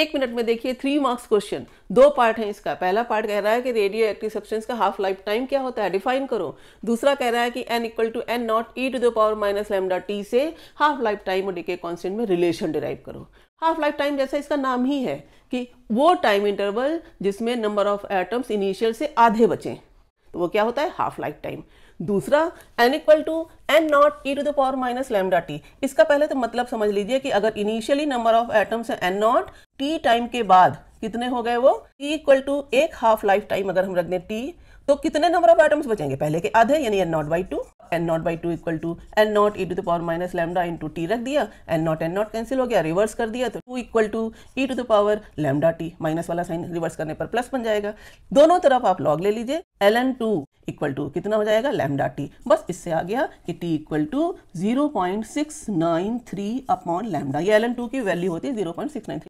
एक मिनट में देखिए थ्री मार्क्स क्वेश्चन दो पार्ट है इसका पहला पार्ट कह रहा है कि रेडियो एक्टिव सब्सटेंस का हाफ लाइफ टाइम क्या होता है डिफाइन करो दूसरा कह रहा है कि N equal to N naught e to the power minus lambda t से हाफ लाइफ टाइम और डीके कॉन्स्टेंट में रिलेशन डिराइव करो हाफ लाइफ टाइम जैसा इसका नाम ही है कि वो टाइम इंटरवल जिसमें नंबर ऑफ एटम्स इनिशियल से आधे बचें तो वो क्या होता है हाफ लाइफ टाइम दूसरा N equal to N naught e to the power minus lambda t इसका पहले तो मतलब समझ लीजिए कि अगर इनिशियली नंबर ऑफ एटम्स है एन नॉट टी टाइम के बाद कितने हो गए वो टी इक्वल टू एक हाफ लाइफ टाइम अगर हम रख दें टी तो कितने नंबर ऑफ एटम्स बचेंगे पहले के आधे यानी N naught by two N naught by two equal to N naught e to the power minus lambda into t रख दिया N naught N naught cancel हो गया रिवर्स कर दिया तो two equal to e to the power lambda t minus वाला sign reverse करने पर प्लस बन जाएगा दोनों तरफ आप लॉग ले लीजिए L N two equal to कितना हो जाएगा लैमडा टी बस इससे आ गया कि t equal to zero point six nine three upon lambda ये एल एन टू की वैल्यू होती है zero point six nine three